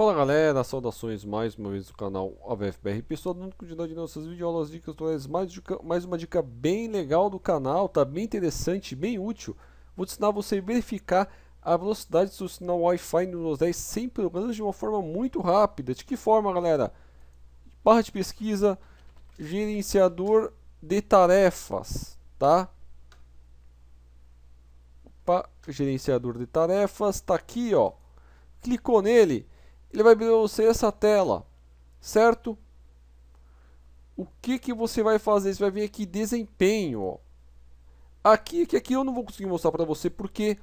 Fala galera, saudações mais uma vez do canal AVFBR Pessoal, dando continuidade nossas videoaulas, dicas, tutoriais, mais, mais uma dica bem legal do canal, tá bem interessante, bem útil Vou te ensinar você a verificar a velocidade do sinal Wi-Fi no Windows 10 sem problemas de uma forma muito rápida De que forma galera? Barra de pesquisa, gerenciador de tarefas, tá? Opa, gerenciador de tarefas, tá aqui ó Clicou nele ele vai para você essa tela, certo? O que, que você vai fazer? Você vai vir aqui desempenho, ó. Aqui, aqui, aqui eu não vou conseguir mostrar para você porque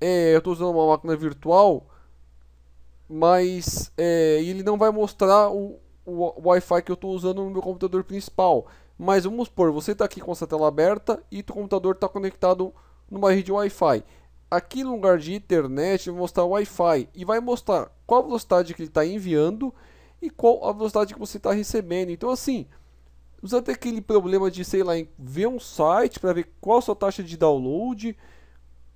é, eu estou usando uma máquina virtual, mas é, ele não vai mostrar o, o Wi-Fi que eu estou usando no meu computador principal. Mas vamos supor, você está aqui com essa tela aberta e o computador está conectado numa rede Wi-Fi aqui no lugar de internet vai mostrar Wi-Fi e vai mostrar qual a velocidade que ele está enviando e qual a velocidade que você está recebendo. Então assim, usa até aquele problema de, sei lá, ver um site para ver qual a sua taxa de download,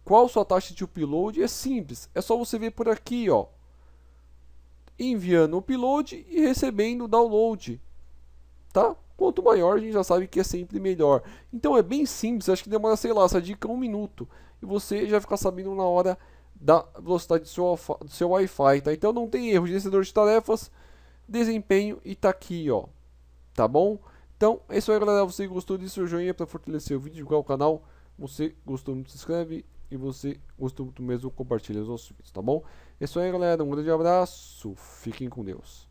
qual a sua taxa de upload. É simples, é só você ver por aqui, ó. Enviando o upload e recebendo o download, tá? Quanto maior, a gente já sabe que é sempre melhor. Então é bem simples, acho que demora, sei lá, essa dica é um minuto. E você já fica sabendo na hora da velocidade do seu, do seu Wi-Fi, tá? Então não tem erro, gerenciador de tarefas, desempenho e tá aqui, ó. Tá bom? Então, é isso aí, galera. Você gostou disso, joinha para fortalecer o vídeo, divulgar o canal. Você gostou muito, se inscreve. E você gostou muito mesmo, compartilha os nossos vídeos, tá bom? É isso aí, galera. Um grande abraço. Fiquem com Deus.